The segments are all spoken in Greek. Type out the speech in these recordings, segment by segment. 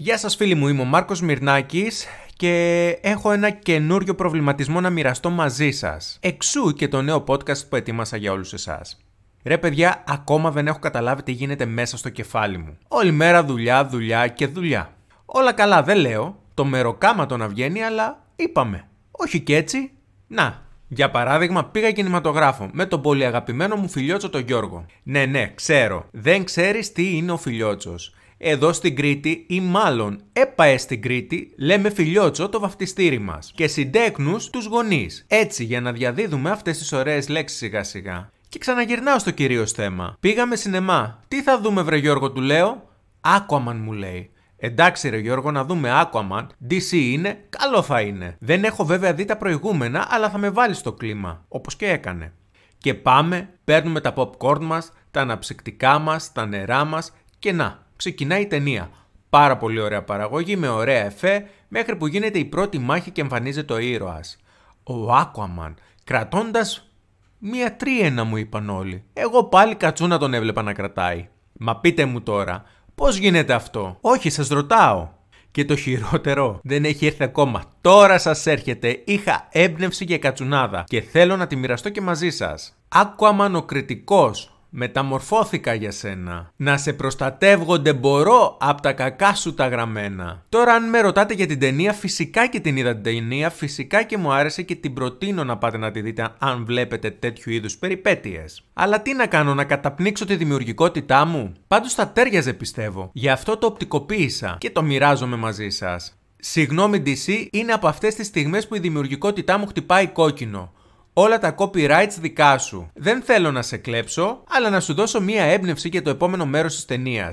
Γεια σας φίλοι μου, είμαι ο Μάρκος Μυρνάκης και έχω ένα καινούριο προβληματισμό να μοιραστώ μαζί σας. Εξού και το νέο podcast που ετοίμασα για όλους εσάς. Ρε παιδιά, ακόμα δεν έχω καταλάβει τι γίνεται μέσα στο κεφάλι μου. Όλη μέρα δουλειά, δουλειά και δουλειά. Όλα καλά δεν λέω, το μεροκάμα το να βγαίνει, αλλά είπαμε. Όχι και έτσι. Να, για παράδειγμα, πήγα κινηματογράφο με τον πολύ αγαπημένο μου φιλιότσο τον Γιώργο. Ναι, ναι, ξέρω. Δεν ξέρεις τι είναι ο φιλιότσος εδώ στην Κρήτη ή μάλλον έπαε στην Κρήτη λέμε φιλιότσο το βαφτιστήρι μας και συντέκνους τους γονείς. Έτσι για να διαδίδουμε αυτές τις ωραίες λέξεις σιγά σιγά. Και ξαναγυρνάω στο κυρίως θέμα. Πήγαμε σινεμά. Τι θα δούμε, βρε Γιώργο, του λέω. Aquaman μου λέει. Εντάξει, ρε Γιώργο, να δούμε Aquaman. DC είναι, καλό θα είναι. Δεν έχω βέβαια δει τα προηγούμενα, αλλά θα με βάλει στο κλίμα. Όπως και έκανε. Και πάμε, παίρνουμε τα popcorn μας, τα αναψυκτικά μας, τα νερά μας και να, ξεκινάει η ταινία. Πάρα πολύ ωραία παραγωγή, με ωραία εφέ, μέχρι που γίνεται η πρώτη μάχη και εμφανίζεται ο ήρωας. Ο Aquaman, κρατώντας μία τρίενα μου είπαν όλοι. Εγώ πάλι κατσούνα τον έβλεπα να κρατάει. Μα πείτε μου τώρα, πώς γίνεται αυτό. Όχι, σας ρωτάω. Και το χειρότερο δεν έχει έρθει ακόμα. Τώρα σας έρχεται. Είχα έμπνευση για κατσουνάδα και θέλω να τη μοιραστώ και μαζί σας. Aquaman ο κριτικός Μεταμορφώθηκα για σένα. Να σε προστατεύγονται μπορώ από τα κακά σου τα γραμμένα. Τώρα, αν με ρωτάτε για την ταινία, φυσικά και την είδα την ταινία, φυσικά και μου άρεσε και την προτείνω να πάτε να τη δείτε αν βλέπετε τέτοιου είδους περιπέτειες. Αλλά τι να κάνω, να καταπνίξω τη δημιουργικότητά μου. Πάντως θα τέριαζε πιστεύω. Γι' αυτό το οπτικοποίησα και το μοιράζομαι μαζί σας. Συγγνώμη DC, είναι από αυτές τις στιγμές που η δημιουργικότητά μου χτυπάει κόκκινο όλα τα copyrights δικά σου. Δεν θέλω να σε κλέψω, αλλά να σου δώσω μία έμπνευση για το επόμενο μέρος της ταινίας.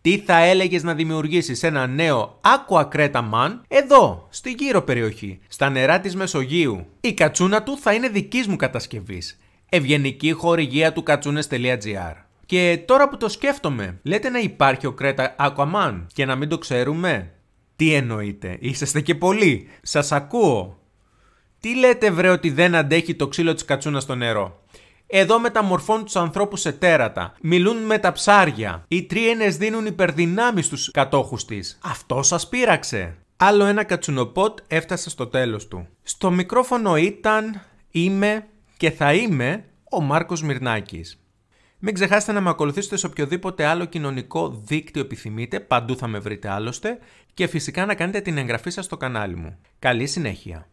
Τι θα έλεγες να δημιουργήσεις ένα νέο Aqua Creta Man εδώ, στη γύρω περιοχή, στα νερά της Μεσογείου. Η κατσούνα του θα είναι δικής μου κατασκευής. Ευγενική χορηγία του κατσούνες.gr Και τώρα που το σκέφτομαι, λέτε να υπάρχει ο Creta Aquaman και να μην το ξέρουμε. Τι εννοείτε, είσαστε και πολλοί. Σας ακούω. Τι λέτε βρε ότι δεν αντέχει το ξύλο της κατσούνας στο νερό. Εδώ μεταμορφώνουν τους ανθρώπους σε τέρατα, μιλούν με τα ψάρια, οι τρίενες δίνουν υπερδυνάμεις στους κατόχους της. Αυτό σας πείραξε. Άλλο ένα κατσουνοπότ έφτασε στο τέλος του. Στο μικρόφωνο ήταν, είμαι και θα είμαι ο Μάρκος Μυρνάκης. Μην ξεχάσετε να με ακολουθήσετε σε οποιοδήποτε άλλο κοινωνικό δίκτυο επιθυμείτε, παντού θα με βρείτε άλλωστε, και φυσικά να κάνετε την εγγραφή σας στο κανάλι μου. Καλή συνέχεια!